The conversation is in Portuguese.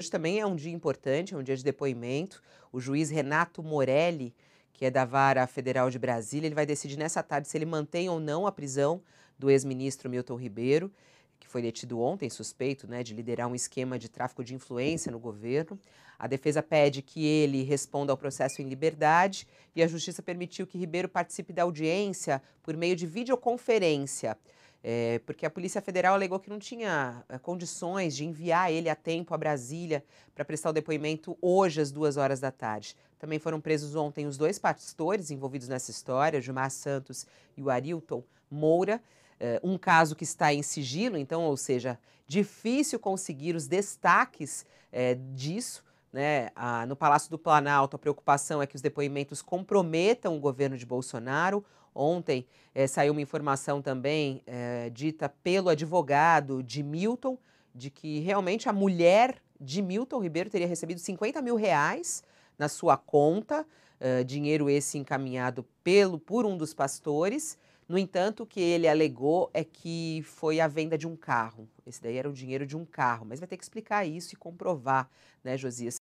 Hoje também é um dia importante, é um dia de depoimento. O juiz Renato Morelli, que é da Vara Federal de Brasília, ele vai decidir nessa tarde se ele mantém ou não a prisão do ex-ministro Milton Ribeiro, que foi detido ontem, suspeito né, de liderar um esquema de tráfico de influência no governo. A defesa pede que ele responda ao processo em liberdade e a justiça permitiu que Ribeiro participe da audiência por meio de videoconferência. É, porque a Polícia Federal alegou que não tinha eh, condições de enviar ele a tempo a Brasília para prestar o depoimento hoje às duas horas da tarde. Também foram presos ontem os dois pastores envolvidos nessa história, Gilmar Santos e o Arilton Moura. Eh, um caso que está em sigilo, então, ou seja, difícil conseguir os destaques eh, disso. Né, a, no Palácio do Planalto, a preocupação é que os depoimentos comprometam o governo de Bolsonaro. Ontem é, saiu uma informação também é, dita pelo advogado de Milton, de que realmente a mulher de Milton Ribeiro teria recebido 50 mil reais na sua conta, é, dinheiro esse encaminhado pelo, por um dos pastores. No entanto, o que ele alegou é que foi a venda de um carro. Esse daí era o dinheiro de um carro, mas vai ter que explicar isso e comprovar, né, Josias?